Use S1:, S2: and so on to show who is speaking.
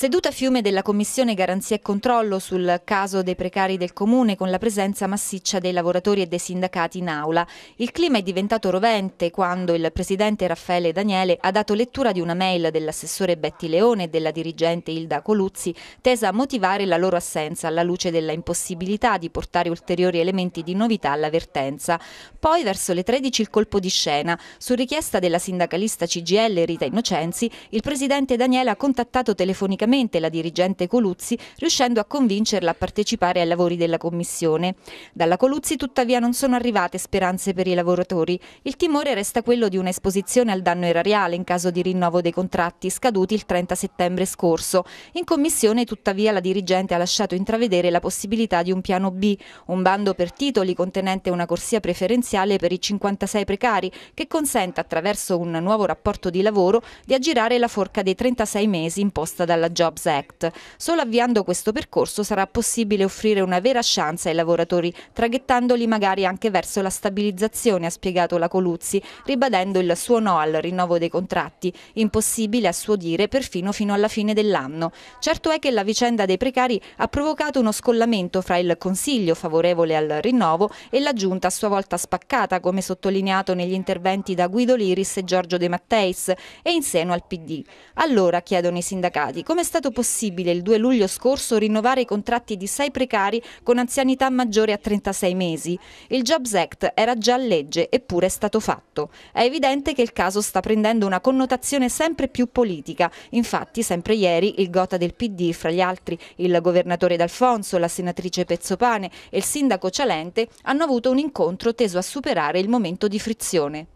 S1: Seduta fiume della Commissione Garanzia e Controllo sul caso dei precari del Comune con la presenza massiccia dei lavoratori e dei sindacati in aula. Il clima è diventato rovente quando il presidente Raffaele Daniele ha dato lettura di una mail dell'assessore Betti Leone e della dirigente Ilda Coluzzi tesa a motivare la loro assenza alla luce della impossibilità di portare ulteriori elementi di novità all'avvertenza. Poi verso le 13 il colpo di scena. Su richiesta della sindacalista CGL Rita Innocenzi, il presidente Daniele ha contattato telefonicamente positivamente la dirigente Coluzzi, riuscendo a convincerla a partecipare ai lavori della commissione. Dalla Coluzzi tuttavia non sono arrivate speranze per i lavoratori. Il timore resta quello di un'esposizione al danno erariale in caso di rinnovo dei contratti scaduti il 30 settembre scorso. In commissione tuttavia la dirigente ha lasciato intravedere la possibilità di un piano B, un bando per titoli contenente una corsia preferenziale per i 56 precari che consenta attraverso un nuovo rapporto di lavoro di aggirare la forca dei 36 mesi imposta dalla Jobs Act. Solo avviando questo percorso sarà possibile offrire una vera chance ai lavoratori, traghettandoli magari anche verso la stabilizzazione, ha spiegato la Coluzzi, ribadendo il suo no al rinnovo dei contratti, impossibile a suo dire perfino fino alla fine dell'anno. Certo è che la vicenda dei precari ha provocato uno scollamento fra il Consiglio favorevole al rinnovo e la Giunta a sua volta spaccata, come sottolineato negli interventi da Guido Liris e Giorgio De Matteis, e in seno al PD. Allora, chiedono i sindacati, come come è stato possibile il 2 luglio scorso rinnovare i contratti di sei precari con anzianità maggiore a 36 mesi. Il Jobs Act era già legge, eppure è stato fatto. È evidente che il caso sta prendendo una connotazione sempre più politica. Infatti, sempre ieri, il gota del PD, fra gli altri il governatore D'Alfonso, la senatrice Pezzopane e il sindaco Cialente, hanno avuto un incontro teso a superare il momento di frizione.